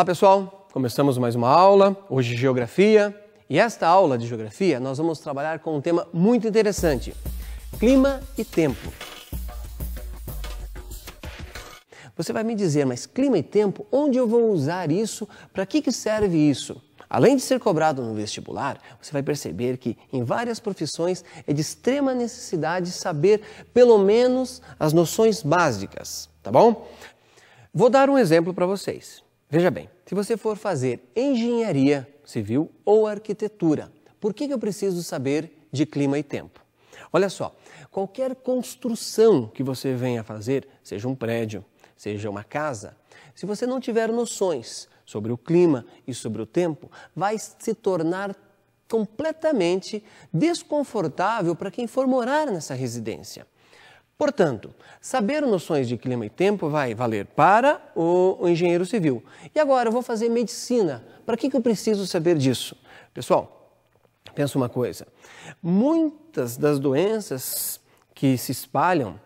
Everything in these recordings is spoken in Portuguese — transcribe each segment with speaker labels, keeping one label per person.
Speaker 1: Olá pessoal, começamos mais uma aula, hoje Geografia. E esta aula de Geografia nós vamos trabalhar com um tema muito interessante: clima e tempo. Você vai me dizer, mas clima e tempo, onde eu vou usar isso? Para que, que serve isso? Além de ser cobrado no vestibular, você vai perceber que em várias profissões é de extrema necessidade saber pelo menos as noções básicas, tá bom? Vou dar um exemplo para vocês. Veja bem, se você for fazer engenharia civil ou arquitetura, por que, que eu preciso saber de clima e tempo? Olha só, qualquer construção que você venha fazer, seja um prédio, seja uma casa, se você não tiver noções sobre o clima e sobre o tempo, vai se tornar completamente desconfortável para quem for morar nessa residência. Portanto, saber noções de clima e tempo vai valer para o, engenheiro civil. E agora eu vou fazer medicina. Para que, que eu preciso saber disso? Pessoal, pensa uma coisa. Muitas das doenças que se espalham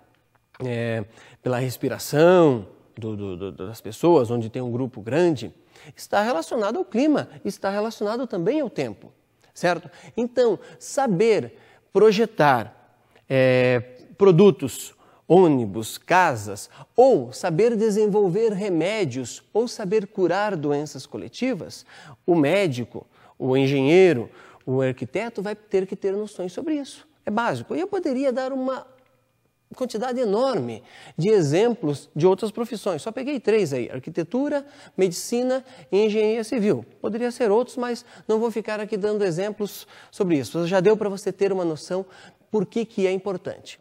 Speaker 1: é, pela respiração do, do, do, das pessoas, onde tem um grupo grande, está relacionado ao clima, está relacionado também ao tempo, certo? Então, saber projetar, é, produtos, ônibus, casas, ou saber desenvolver remédios, ou saber curar doenças coletivas, o médico, o engenheiro, o arquiteto vai ter que ter noções sobre isso. É básico. E eu poderia dar uma quantidade enorme de exemplos de outras profissões. Só peguei três aí: arquitetura, medicina e engenharia civil. Poderia ser outros, mas não vou ficar aqui dando exemplos sobre isso. Já deu para você ter uma noção por que, que é importante?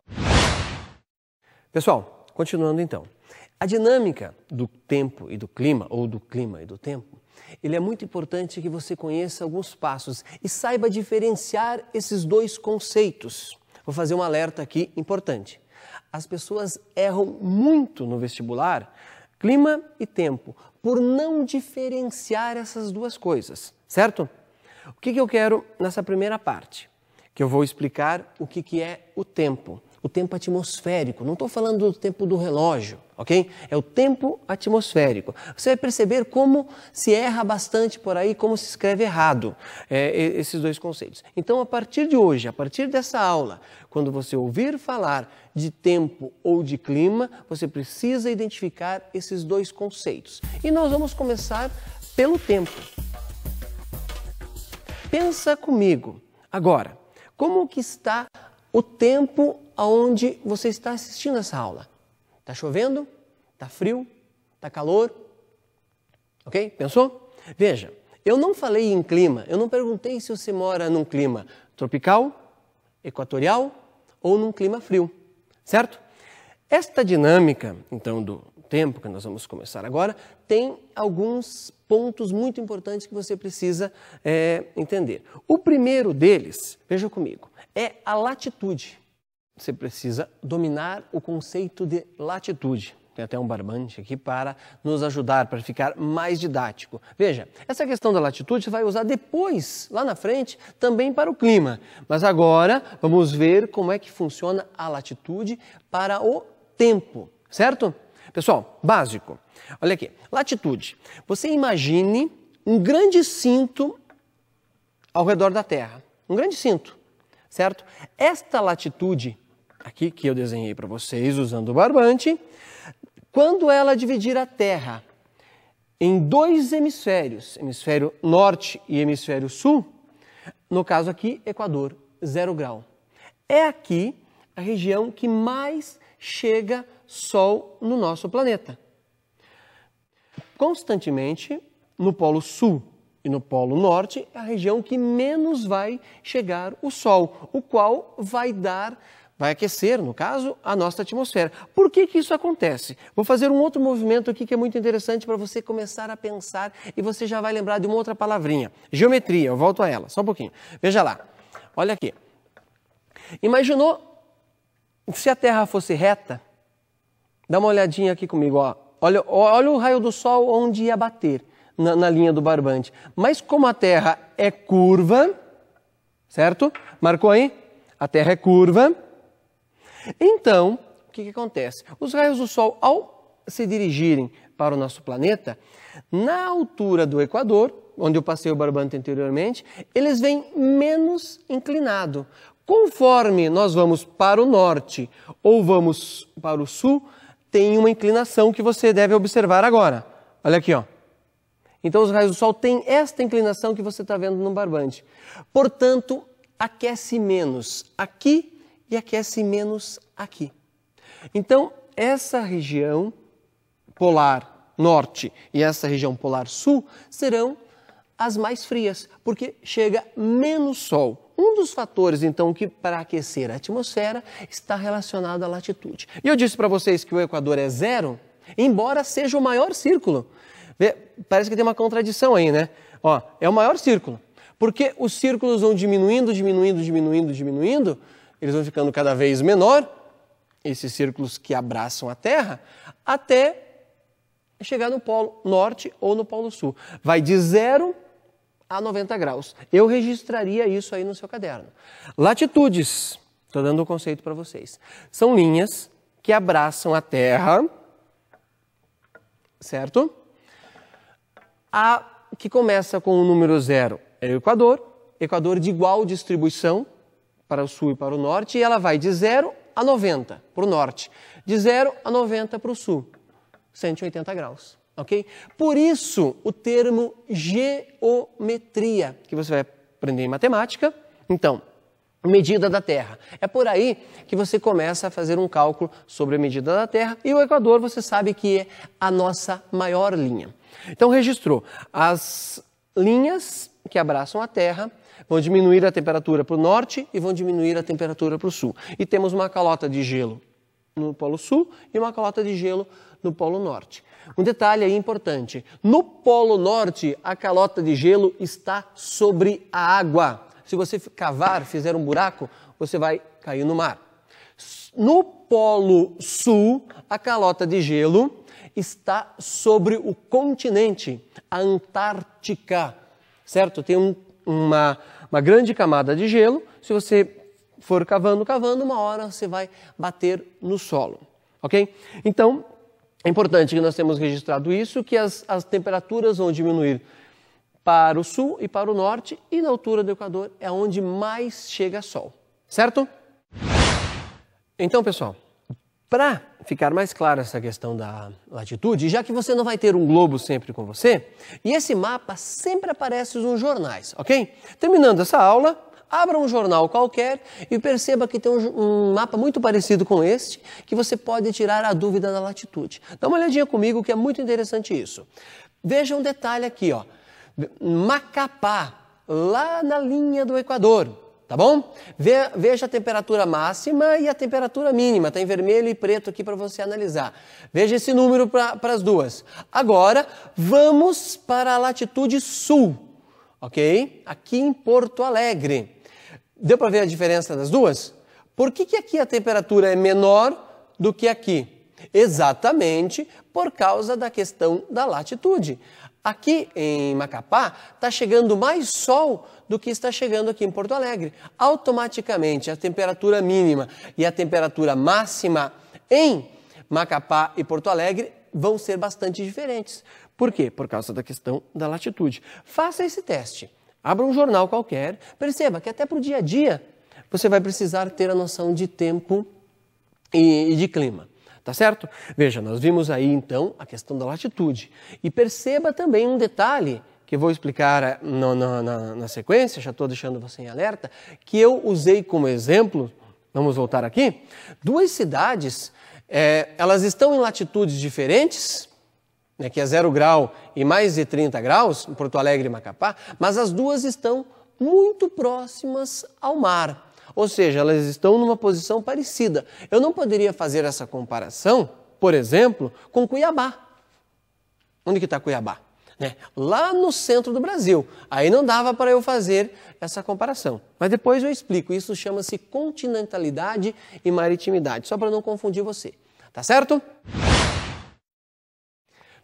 Speaker 1: Pessoal, continuando então. A dinâmica do tempo e do clima, ou do clima e do tempo, ele é muito importante que você conheça alguns passos e saiba diferenciar esses dois conceitos. Vou fazer um alerta aqui importante. As pessoas erram muito no vestibular clima e tempo por não diferenciar essas duas coisas, certo? O que, que eu quero nessa primeira parte? que eu vou explicar o que, que é o tempo. O tempo atmosférico, não estou falando do tempo do relógio, ok? É o tempo atmosférico. Você vai perceber como se erra bastante por aí, como se escreve errado é, esses dois conceitos. Então, a partir de hoje, a partir dessa aula, quando você ouvir falar de tempo ou de clima, você precisa identificar esses dois conceitos. E nós vamos começar pelo tempo. Pensa comigo agora. Como que está o tempo aonde você está assistindo essa aula? Está chovendo? Está frio? Está calor? Ok? Pensou? Veja, eu não falei em clima, eu não perguntei se você mora num clima tropical, equatorial ou num clima frio, certo? Esta dinâmica, então, do tempo que nós vamos começar agora, tem alguns pontos muito importantes que você precisa é, entender. O primeiro deles, veja comigo, é a latitude. Você precisa dominar o conceito de latitude. Tem até um barbante aqui para nos ajudar, para ficar mais didático. Veja, essa questão da latitude você vai usar depois, lá na frente, também para o clima. Mas agora vamos ver como é que funciona a latitude para o tempo, certo? Pessoal, básico. Olha aqui, latitude. Você imagine um grande cinto ao redor da Terra. Um grande cinto, certo? Esta latitude aqui que eu desenhei para vocês usando o barbante, quando ela dividir a Terra em dois hemisférios, hemisfério norte e hemisfério sul, no caso aqui, Equador, zero grau. É aqui a região que mais chega Sol no nosso planeta. Constantemente, no Polo Sul e no Polo Norte, é a região que menos vai chegar o Sol, o qual vai dar, vai aquecer, no caso, a nossa atmosfera. Por que, que isso acontece? Vou fazer um outro movimento aqui que é muito interessante para você começar a pensar e você já vai lembrar de uma outra palavrinha: geometria. Eu volto a ela, só um pouquinho. Veja lá, olha aqui. Imaginou se a Terra fosse reta, dá uma olhadinha aqui comigo, ó. Olha, olha o raio do Sol onde ia bater na, na linha do barbante. Mas como a Terra é curva, certo? Marcou aí? A Terra é curva. Então, o que, que acontece? Os raios do Sol, ao se dirigirem para o nosso planeta, na altura do Equador, onde eu passei o barbante anteriormente, eles vêm menos inclinado. Conforme nós vamos para o norte ou vamos para o sul, tem uma inclinação que você deve observar agora. Olha aqui, ó. Então os raios do Sol têm esta inclinação que você está vendo no barbante. Portanto, aquece menos aqui e aquece menos aqui. Então, essa região polar norte e essa região polar sul serão as mais frias, porque chega menos sol. Um dos fatores, então, que para aquecer a atmosfera está relacionado à latitude. E eu disse para vocês que o Equador é zero, embora seja o maior círculo. Vê, parece que tem uma contradição aí, né? Ó, é o maior círculo. Porque os círculos vão diminuindo, diminuindo, diminuindo, diminuindo, eles vão ficando cada vez menor, esses círculos que abraçam a Terra, até chegar no Polo Norte ou no Polo Sul. Vai de zero a 90 graus. Eu registraria isso aí no seu caderno. Latitudes, estou dando o um conceito para vocês. São linhas que abraçam a Terra, certo? A que começa com o número zero é o Equador, Equador de igual distribuição para o sul e para o norte, e ela vai de 0 a 90 para o norte, de 0 a 90 para o sul, 180 graus ok? Por isso, o termo geometria, que você vai aprender em matemática. Então, medida da Terra. É por aí que você começa a fazer um cálculo sobre a medida da Terra e o Equador você sabe que é a nossa maior linha. Então registrou as linhas que abraçam a Terra vão diminuir a temperatura para o norte e vão diminuir a temperatura para o sul. E temos uma calota de gelo no Polo Sul e uma calota de gelo no Polo Norte. Um detalhe aí importante: no Polo Norte, a calota de gelo está sobre a água. Se você cavar, fizer um buraco, você vai cair no mar. No Polo Sul, a calota de gelo está sobre o continente, a Antártica, certo? Tem um, uma, uma grande camada de gelo. Se você for cavando, cavando, uma hora você vai bater no solo, ok? Então, é importante que nós temos registrado isso, que as, as temperaturas vão diminuir para o sul e para o norte, e na altura do Equador é onde mais chega sol, certo? Então, pessoal, para ficar mais clara essa questão da latitude, já que você não vai ter um globo sempre com você, e esse mapa sempre aparece nos jornais, ok? Terminando essa aula, Abra um jornal qualquer e perceba que tem um, um mapa muito parecido com este, que você pode tirar a dúvida da latitude. Dá uma olhadinha comigo que é muito interessante isso. Veja um detalhe aqui, ó. Macapá, lá na linha do Equador, tá bom? veja a temperatura máxima e a temperatura mínima, tá em vermelho e preto aqui para você analisar. Veja esse número para as duas. Agora, vamos para a latitude sul, ok? Aqui em Porto Alegre. Deu para ver a diferença das duas? Por que, que aqui a temperatura é menor do que aqui? Exatamente por causa da questão da latitude. Aqui em Macapá está chegando mais sol do que está chegando aqui em Porto Alegre. Automaticamente a temperatura mínima e a temperatura máxima em Macapá e Porto Alegre vão ser bastante diferentes. Por quê? Por causa da questão da latitude. Faça esse teste. Abra um jornal qualquer, perceba que até para o dia a dia você vai precisar ter a noção de tempo e, de clima. Tá certo? Veja, nós vimos aí então a questão da latitude. E perceba também um detalhe que vou explicar eh, na, na, na sequência, já estou deixando você em alerta, que eu usei como exemplo, vamos voltar aqui, duas cidades, é, elas estão em latitudes diferentes, né, que é zero grau e mais de 30 graus, em Porto Alegre e Macapá, mas as duas estão muito próximas ao mar. Ou seja, elas estão numa posição parecida. Eu não poderia fazer essa comparação, por exemplo, com Cuiabá. Onde que está Cuiabá? Né? Lá no centro do Brasil. Aí não dava para eu fazer essa comparação. Mas depois eu explico. Isso chama-se continentalidade e maritimidade, só para não confundir você. Tá certo?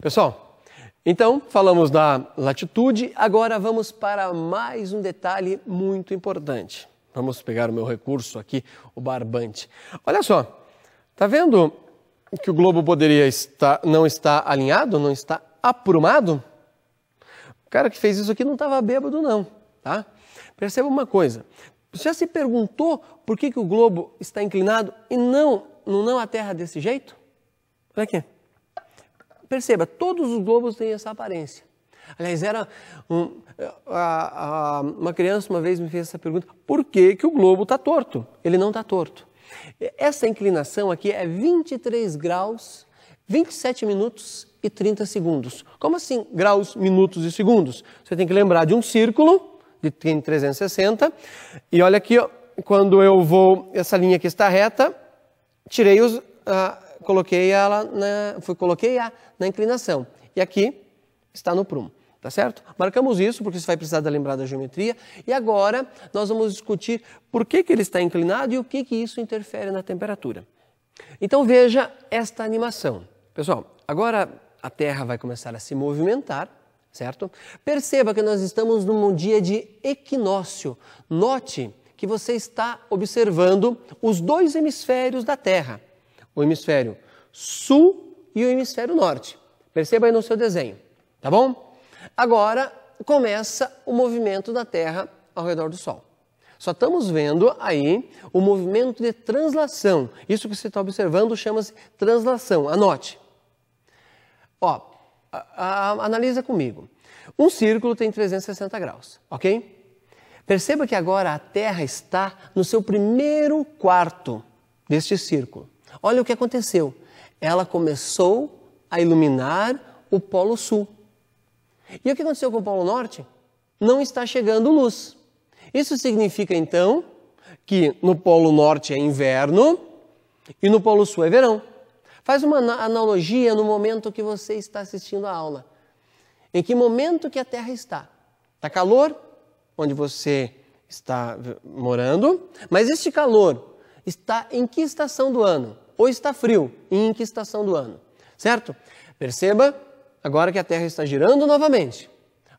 Speaker 1: Pessoal, então falamos da latitude, agora vamos para mais um detalhe muito importante. Vamos pegar o meu recurso aqui, o barbante. Olha só, tá vendo que o globo poderia estar, não está alinhado, não está aprumado? O cara que fez isso aqui não estava bêbado não, tá? Perceba uma coisa, você já se perguntou por que, que o globo está inclinado e não, não a Terra desse jeito? Olha aqui. Perceba, todos os globos têm essa aparência. Aliás, era um, a, a, uma criança uma vez me fez essa pergunta: por que, que o globo está torto? Ele não está torto. Essa inclinação aqui é 23 graus, 27 minutos e 30 segundos. Como assim graus, minutos e segundos? Você tem que lembrar de um círculo de 360 e olha aqui, ó, quando eu vou, essa linha aqui está reta, tirei os, ah, coloquei ela na, fui, coloquei A na inclinação. E aqui está no prumo. Tá certo? Marcamos isso porque você vai precisar da lembrar da geometria. E agora nós vamos discutir por que, que ele está inclinado e o que, que isso interfere na temperatura. Então veja esta animação. Pessoal, agora a Terra vai começar a se movimentar, certo? Perceba que nós estamos num dia de equinócio. Note que você está observando os dois hemisférios da Terra o hemisfério sul e o hemisfério norte. Perceba aí no seu desenho, tá bom? Agora começa o movimento da Terra ao redor do Sol. Só estamos vendo aí o movimento de translação. Isso que você está observando chama-se translação. Anote. Ó, a, a, analisa comigo. Um círculo tem 360 graus, ok? Perceba que agora a Terra está no seu primeiro quarto deste círculo. Olha o que aconteceu. Ela começou a iluminar o Polo Sul. E o que aconteceu com o Polo Norte? Não está chegando luz. Isso significa então que no Polo Norte é inverno e no Polo Sul é verão. Faz uma analogia no momento que você está assistindo a aula. Em que momento que a Terra está? Está calor, onde você está morando, mas este calor está em que estação do ano? ou está frio e em que estação do ano, certo? Perceba agora que a Terra está girando novamente.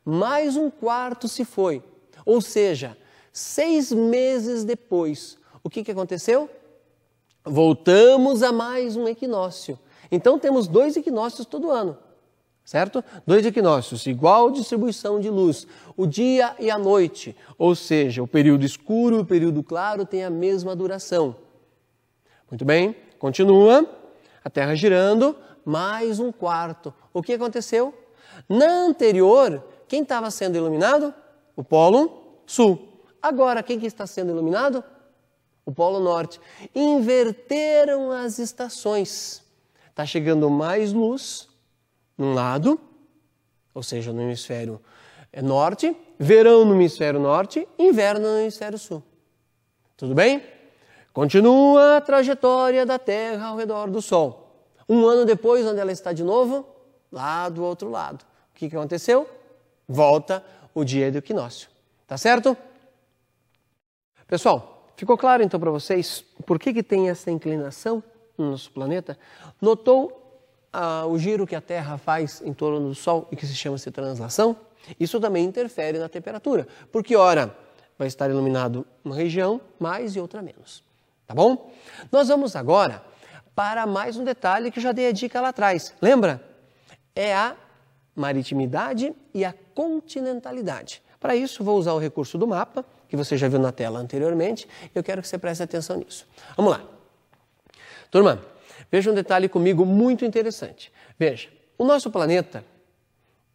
Speaker 1: Mais um quarto se foi, ou seja, seis meses depois, o que, que aconteceu? Voltamos a mais um equinócio. Então temos dois equinócios todo ano, certo? Dois equinócios, igual distribuição de luz, o dia e a noite, ou seja, o período escuro e o período claro têm a mesma duração. Muito bem? Continua, a Terra girando, mais um quarto. O que aconteceu? Na anterior, quem estava sendo iluminado? O Polo Sul. Agora, quem que está sendo iluminado? O Polo Norte. Inverteram as estações. Está chegando mais luz num lado, ou seja, no hemisfério eh, norte, verão no hemisfério norte, inverno no hemisfério sul. Tudo bem? Continua a trajetória da Terra ao redor do Sol. Um ano depois, onde ela está de novo? Lá do outro lado. O que, aconteceu? Volta o dia do equinócio. Tá certo? Pessoal, ficou claro então para vocês por que, que tem essa inclinação no nosso planeta? Notou ah, o giro que a Terra faz em torno do Sol e que se chama-se translação? Isso também interfere na temperatura, porque, ora, vai estar iluminado uma região mais e outra menos tá bom? Nós vamos agora para mais um detalhe que eu já dei a dica lá atrás. Lembra? É a maritimidade e a continentalidade. Para isso, vou usar o recurso do mapa, que você já viu na tela anteriormente, eu quero que você preste atenção nisso. Vamos lá. Turma, veja um detalhe comigo muito interessante. Veja, o nosso planeta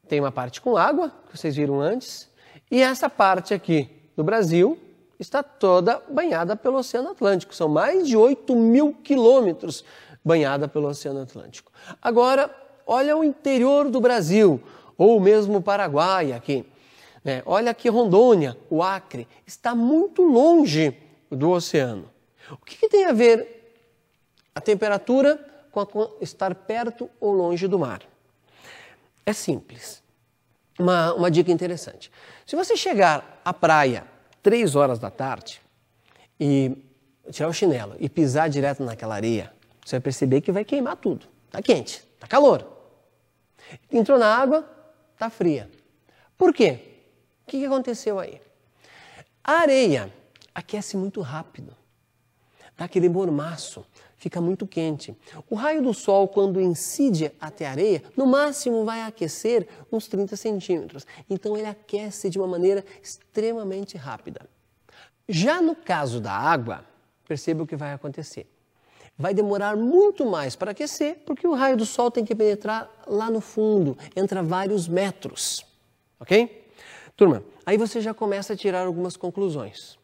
Speaker 1: tem uma parte com água, que vocês viram antes, e essa parte aqui do Brasil está toda banhada pelo Oceano Atlântico. São mais de 8 mil quilômetros banhada pelo Oceano Atlântico. Agora, olha o interior do Brasil, ou mesmo o Paraguai aqui. Né? Olha aqui Rondônia, o Acre, está muito longe do oceano. O que, que tem a ver a temperatura com a, com estar perto ou longe do mar? É simples. Uma, uma dica interessante. Se você chegar à praia três horas da tarde e tirar o chinelo e pisar direto naquela areia, você vai perceber que vai queimar tudo. Tá quente, tá calor. Entrou na água, tá fria. Por quê? O que aconteceu aí? A areia aquece muito rápido, dá aquele mormaço, fica muito quente. O raio do sol, quando incide até a areia, no máximo vai aquecer uns 30 centímetros. Então ele aquece de uma maneira extremamente rápida. Já no caso da água, perceba o que vai acontecer. Vai demorar muito mais para aquecer, porque o raio do sol tem que penetrar lá no fundo, entra vários metros. Ok? Turma, aí você já começa a tirar algumas conclusões.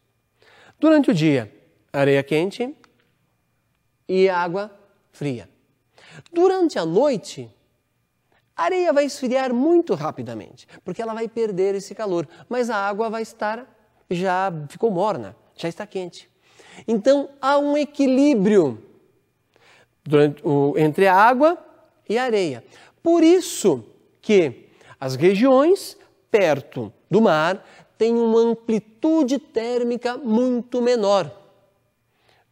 Speaker 1: Durante o dia, areia quente, e água fria. Durante a noite, a areia vai esfriar muito rapidamente, porque ela vai perder esse calor, mas a água vai estar já ficou morna, já está quente. Então há um equilíbrio entre a água e a areia. Por isso que as regiões perto do mar têm uma amplitude térmica muito menor.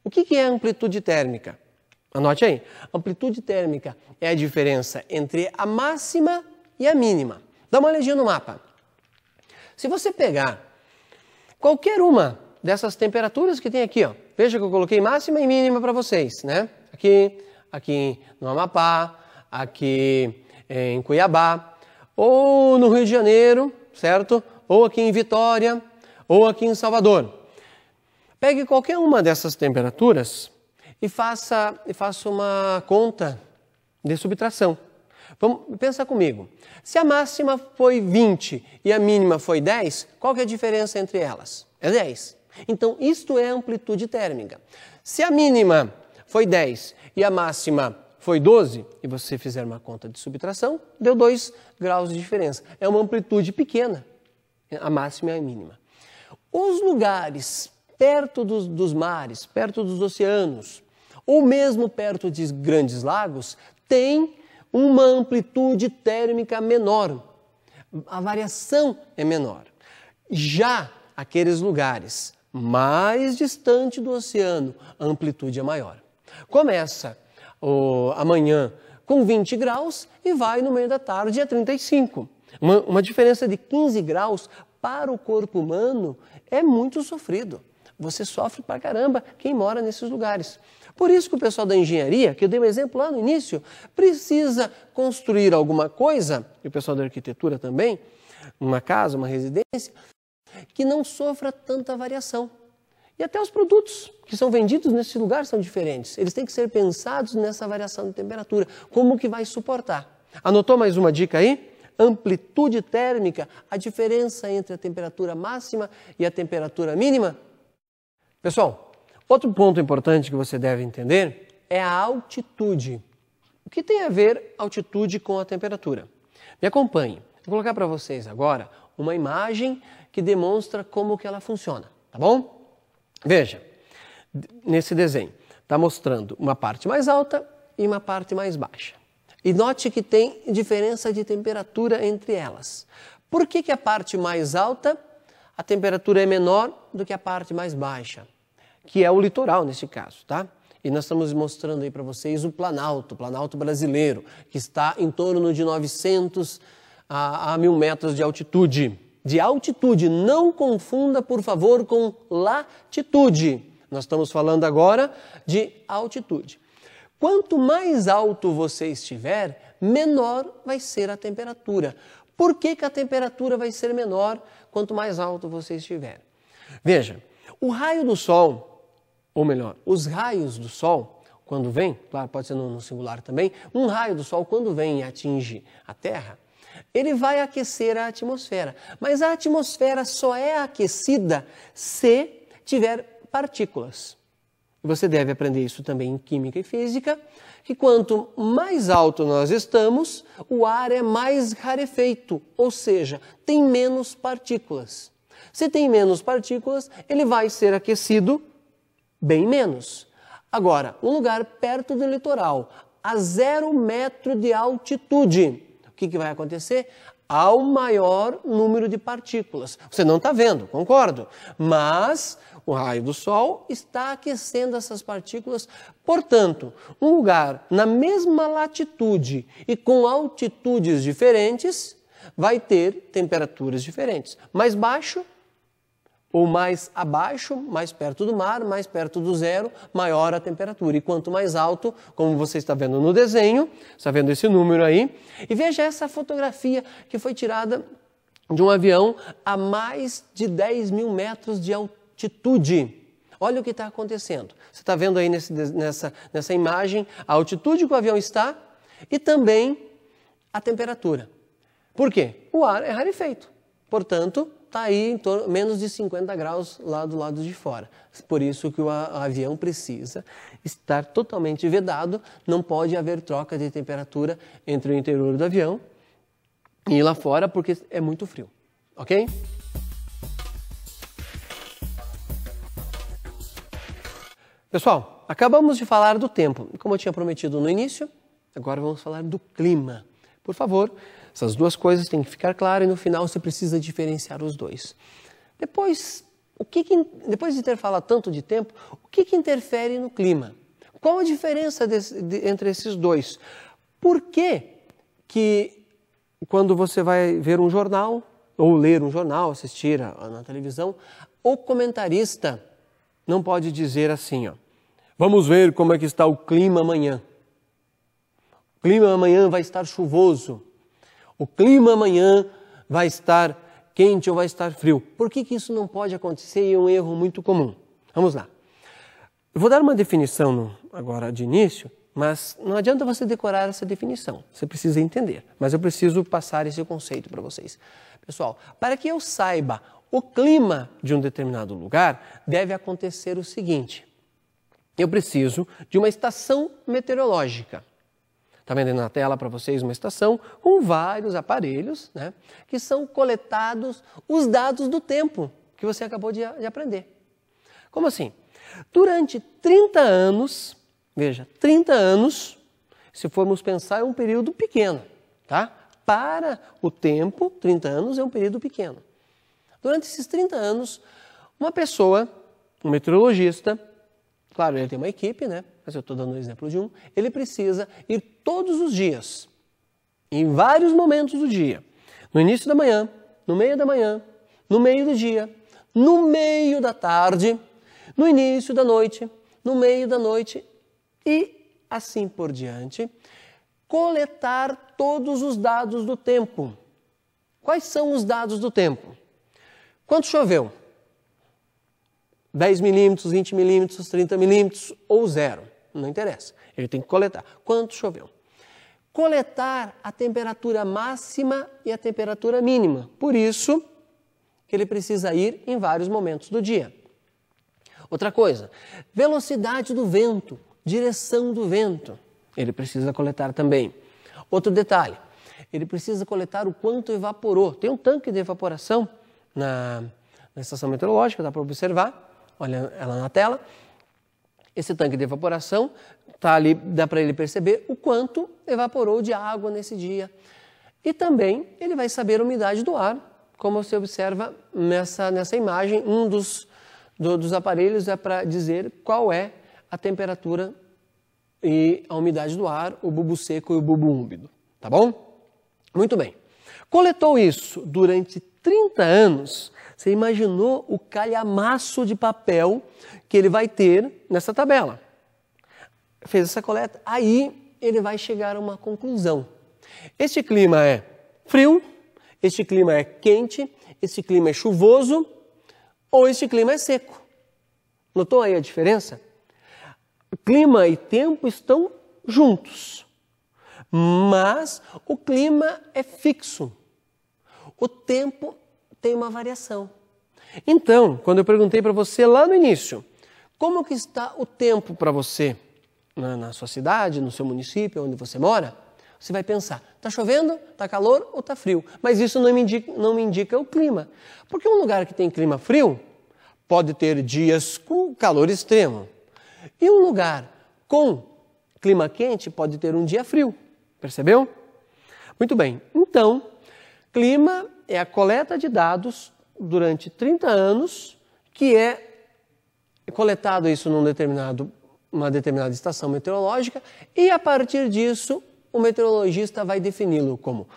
Speaker 1: O que é amplitude térmica? Anote aí. Amplitude térmica é a diferença entre a máxima e a mínima. Dá uma olhadinha no mapa. Se você pegar qualquer uma dessas temperaturas que tem aqui, ó, veja que eu coloquei máxima e mínima para vocês, né? Aqui, aqui no Amapá, aqui é, em Cuiabá, ou no Rio de Janeiro, certo? Ou aqui em Vitória, ou aqui em Salvador. Pegue qualquer uma dessas temperaturas e faça, e faça uma conta de subtração. Vamos pensar comigo. Se a máxima foi 20 e a mínima foi 10, qual é a diferença entre elas? É 10. Então, isto é amplitude térmica. Se a mínima foi 10 e a máxima foi 12, e você fizer uma conta de subtração, deu 2 graus de diferença. É uma amplitude pequena, a máxima e a mínima. Os lugares perto dos, dos mares, perto dos oceanos, ou mesmo perto de grandes lagos, tem uma amplitude térmica menor. A variação é menor. Já aqueles lugares mais distante do oceano, a amplitude é maior. Começa amanhã com 20 graus e vai no meio da tarde a 35. Uma, uma diferença de 15 graus para o corpo humano é muito sofrido. Você sofre pra caramba quem mora nesses lugares. Por isso que o pessoal da engenharia, que eu dei um exemplo lá no início, precisa construir alguma coisa, e o pessoal da arquitetura também, uma casa, uma residência, que não sofra tanta variação. E até os produtos que são vendidos nesse lugar são diferentes. Eles têm que ser pensados nessa variação de temperatura, como que vai suportar. Anotou mais uma dica aí? Amplitude térmica, a diferença entre a temperatura máxima e a temperatura mínima Pessoal, outro ponto importante que você deve entender é a altitude. O que tem a ver altitude com a temperatura? Me acompanhe. Vou colocar para vocês agora uma imagem que demonstra como que ela funciona, tá bom? Veja, nesse desenho está mostrando uma parte mais alta e uma parte mais baixa. E note que tem diferença de temperatura entre elas. Por que, que a parte mais alta a temperatura é menor do que a parte mais baixa, que é o litoral nesse caso, tá? E nós estamos mostrando aí para vocês o Planalto, o Planalto brasileiro, que está em torno de 900 a, a 1000 metros de altitude. De altitude, não confunda, por favor, com latitude. Nós estamos falando agora de altitude. Quanto mais alto você estiver, menor vai ser a temperatura. Por que, que a temperatura vai ser menor? quanto mais alto você estiver. Veja, o raio do Sol, ou melhor, os raios do Sol, quando vem, claro, pode ser no, no singular também, um raio do Sol, quando vem e atinge a Terra, ele vai aquecer a atmosfera. Mas a atmosfera só é aquecida se tiver partículas. Você deve aprender isso também em química e física, que quanto mais alto nós estamos, o ar é mais rarefeito, ou seja, tem menos partículas. Se tem menos partículas, ele vai ser aquecido bem menos. Agora, um lugar perto do litoral, a zero metro de altitude, o que, que vai acontecer? Há maior número de partículas. Você não está vendo, concordo? Mas o raio do Sol está aquecendo essas partículas. Portanto, um lugar na mesma latitude e com altitudes diferentes vai ter temperaturas diferentes. Mais baixo ou mais abaixo, mais perto do mar, mais perto do zero, maior a temperatura. E quanto mais alto, como você está vendo no desenho, está vendo esse número aí. E veja essa fotografia que foi tirada de um avião a mais de 10 mil metros de altura altitude. Olha o que está acontecendo. Você está vendo aí nesse, nessa, nessa imagem a altitude que o avião está e também a temperatura. Por quê? O ar é rarefeito. Portanto, está aí em torno, menos de 50 graus lá do lado de fora. Por isso que o avião precisa estar totalmente vedado, não pode haver troca de temperatura entre o interior do avião e lá fora, porque é muito frio. Ok? Pessoal, acabamos de falar do tempo. Como eu tinha prometido no início, agora vamos falar do clima. Por favor, essas duas coisas têm que ficar claras e no final você precisa diferenciar os dois. Depois, o que, que depois de ter falado tanto de tempo, o que, que interfere no clima? Qual a diferença de, entre esses dois? Por que, que quando você vai ver um jornal, ou ler um jornal, assistir a, a, na televisão, o comentarista não pode dizer assim, ó, Vamos ver como é que está o clima amanhã. O clima amanhã vai estar chuvoso. O clima amanhã vai estar quente ou vai estar frio. Por que, que isso não pode acontecer e é um erro muito comum? Vamos lá. Eu vou dar uma definição agora de início, mas não adianta você decorar essa definição. Você precisa entender. Mas eu preciso passar esse conceito para vocês. Pessoal, para que eu saiba o clima de um determinado lugar, deve acontecer o seguinte: eu preciso de uma estação meteorológica. Está vendo na tela para vocês uma estação com vários aparelhos né, que são coletados os dados do tempo que você acabou de, de aprender. Como assim? Durante 30 anos, veja, 30 anos, se formos pensar, é um período pequeno, tá? Para o tempo, 30 anos é um período pequeno. Durante esses 30 anos, uma pessoa, um meteorologista, claro, ele tem uma equipe, né? Mas eu estou dando um exemplo de um. Ele precisa ir todos os dias, em vários momentos do dia. No início da manhã, no meio da manhã, no meio do dia, no meio da tarde, no início da noite, no meio da noite e assim por diante, coletar todos os dados do tempo. Quais são os dados do tempo? Quanto choveu? 10 milímetros, 20 milímetros, 30 milímetros ou zero, não interessa. Ele tem que coletar. Quanto choveu? Coletar a temperatura máxima e a temperatura mínima. Por isso, ele precisa ir em vários momentos do dia. Outra coisa, velocidade do vento, direção do vento. Ele precisa coletar também. Outro detalhe, ele precisa coletar o quanto evaporou. Tem um tanque de evaporação na, na estação meteorológica, dá para observar olha ela na tela, esse tanque de evaporação tá ali, dá para ele perceber o quanto evaporou de água nesse dia. E também ele vai saber a umidade do ar, como você observa nessa, nessa imagem, um dos, do, dos aparelhos é para dizer qual é a temperatura e a umidade do ar, o bubo seco e o bubo úmido, tá bom? Muito bem. Coletou isso durante 30 anos, você imaginou o calhamaço de papel que ele vai ter nessa tabela. Fez essa coleta, aí ele vai chegar a uma conclusão. Este clima é frio, este clima é quente, este clima é chuvoso ou este clima é seco. Notou aí a diferença? Clima e tempo estão juntos, mas o clima é fixo, o tempo tem uma variação. Então, quando eu perguntei para você lá no início, como que está o tempo para você na, na, sua cidade, no seu município, onde você mora? Você vai pensar, está chovendo, está calor ou está frio? Mas isso não me, indica, não me indica o clima. Porque um lugar que tem clima frio pode ter dias com calor extremo. E um lugar com clima quente pode ter um dia frio. Percebeu? Muito bem. Então, clima é a coleta de dados durante 30 anos, que é coletado isso num determinado uma determinada estação meteorológica e a partir disso o meteorologista vai defini-lo como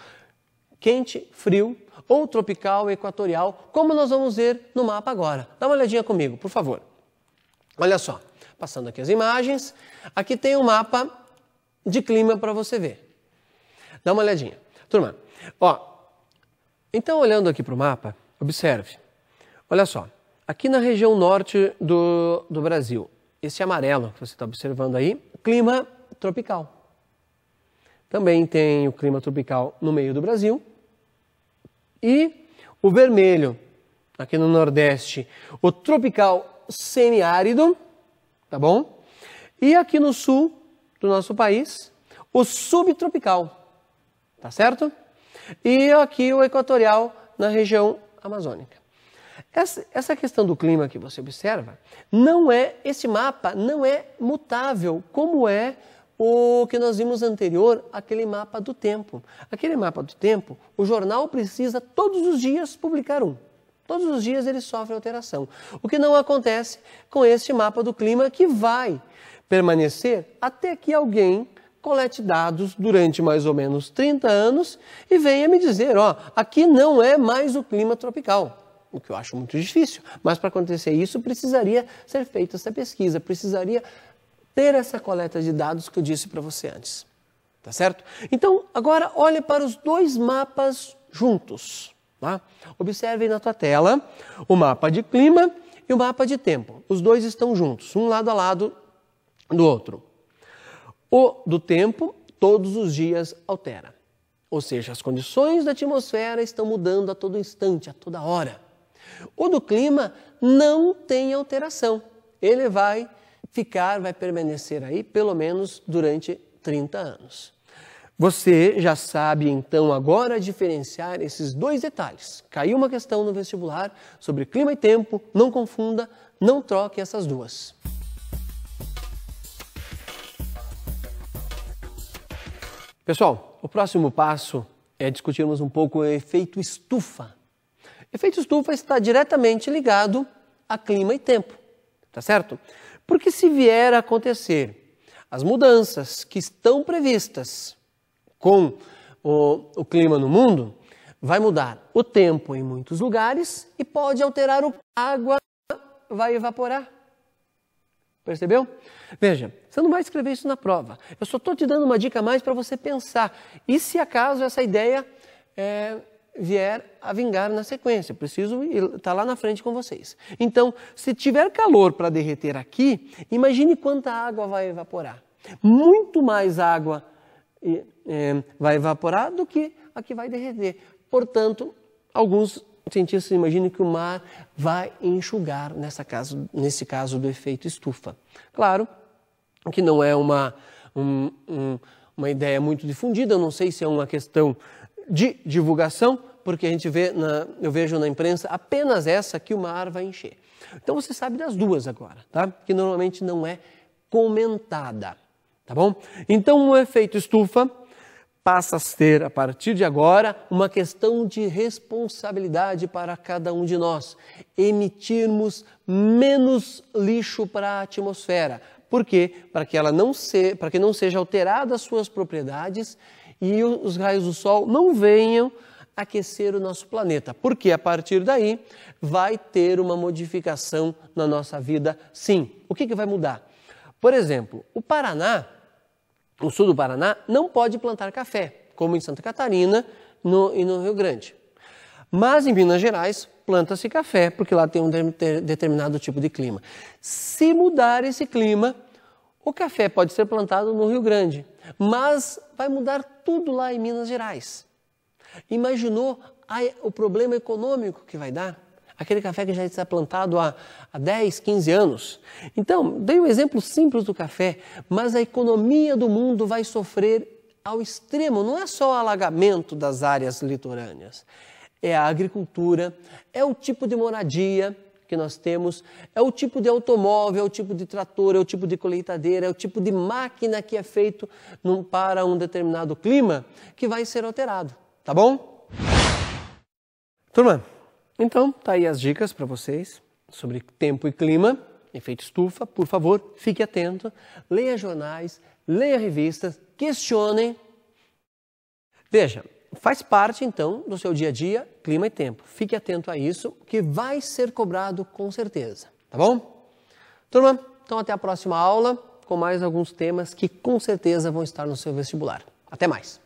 Speaker 1: quente, frio ou tropical, equatorial, como nós vamos ver no mapa agora. Dá uma olhadinha comigo, por favor. Olha só, passando aqui as imagens, aqui tem um mapa de clima para você ver. Dá uma olhadinha. Turma, ó, então, olhando aqui para o mapa, observe. Olha só, aqui na região norte do, do Brasil, esse amarelo que você está observando aí, clima tropical. Também tem o clima tropical no meio do Brasil. E o vermelho, aqui no Nordeste, o tropical semiárido, tá bom? E aqui no sul do nosso país, o subtropical, tá certo? e aqui o equatorial na região amazônica. Essa, essa questão do clima que você observa não é esse mapa não é mutável como é o que nós vimos anterior, aquele mapa do tempo. Aquele mapa do tempo, o jornal precisa todos os dias publicar um. Todos os dias ele sofre alteração. O que não acontece com esse mapa do clima que vai permanecer até que alguém colete dados durante mais ou menos 30 anos e venha me dizer, ó, aqui não é mais o clima tropical. O que eu acho muito difícil, mas para acontecer isso precisaria ser feita essa pesquisa, precisaria ter essa coleta de dados que eu disse para você antes. Tá certo? Então, agora olhe para os dois mapas juntos. Tá? Observe na tua tela o mapa de clima e o mapa de tempo. Os dois estão juntos, um lado a lado do outro. O do tempo todos os dias altera. Ou seja, as condições da atmosfera estão mudando a todo instante, a toda hora. O do clima não tem alteração. Ele vai ficar, vai permanecer aí pelo menos durante 30 anos. Você já sabe então agora diferenciar esses dois detalhes. Caiu uma questão no vestibular sobre clima e tempo, não confunda, não troque essas duas. Pessoal, o próximo passo é discutirmos um pouco o efeito estufa. Efeito estufa está diretamente ligado a clima e tempo, tá certo? Porque se vier a acontecer as mudanças que estão previstas com o, o clima no mundo, vai mudar o tempo em muitos lugares e pode alterar o a água vai evaporar. Percebeu? Veja, você não vai escrever isso na prova. Eu só estou te dando uma dica a mais para você pensar. E se acaso essa ideia é, vier a vingar na sequência? Preciso estar tá lá na frente com vocês. Então, se tiver calor para derreter aqui, imagine quanta água vai evaporar. Muito mais água é, vai evaporar do que a que vai derreter. Portanto, alguns cientistas imaginam que o mar vai enxugar nessa caso, nesse caso do efeito estufa. Claro que não é uma, um, um, uma ideia muito difundida, não sei se é uma questão de divulgação, porque a gente vê, na, eu vejo na imprensa apenas essa que o mar vai encher. Então você sabe das duas agora, tá? Que normalmente não é comentada, tá bom? Então o efeito estufa passa a ser, a partir de agora, uma questão de responsabilidade para cada um de nós. Emitirmos menos lixo para a atmosfera. Por quê? Para que ela não se, para que não seja alterada as suas propriedades e os raios do sol não venham aquecer o nosso planeta, porque a partir daí vai ter uma modificação na nossa vida, sim. O que, que vai mudar? Por exemplo, o Paraná o sul do Paraná não pode plantar café, como em Santa Catarina no, e no Rio Grande. Mas em Minas Gerais planta-se café, porque lá tem um determinado tipo de clima. Se mudar esse clima, o café pode ser plantado no Rio Grande, mas vai mudar tudo lá em Minas Gerais. Imaginou o problema econômico que vai dar? aquele café que já está plantado há, há 10, 15 anos. Então, dei um exemplo simples do café, mas a economia do mundo vai sofrer ao extremo, não é só o alagamento das áreas litorâneas, é a agricultura, é o tipo de moradia que nós temos, é o tipo de automóvel, é o tipo de trator, é o tipo de colheitadeira, é o tipo de máquina que é feito num, para um determinado clima que vai ser alterado, tá bom? Turma, então, tá aí as dicas para vocês sobre tempo e clima, efeito estufa. Por favor, fique atento, leia jornais, leia revistas, questione. Veja, faz parte então do seu dia a dia, clima e tempo. Fique atento a isso, que vai ser cobrado com certeza, tá bom? Turma, então até a próxima aula com mais alguns temas que com certeza vão estar no seu vestibular. Até mais!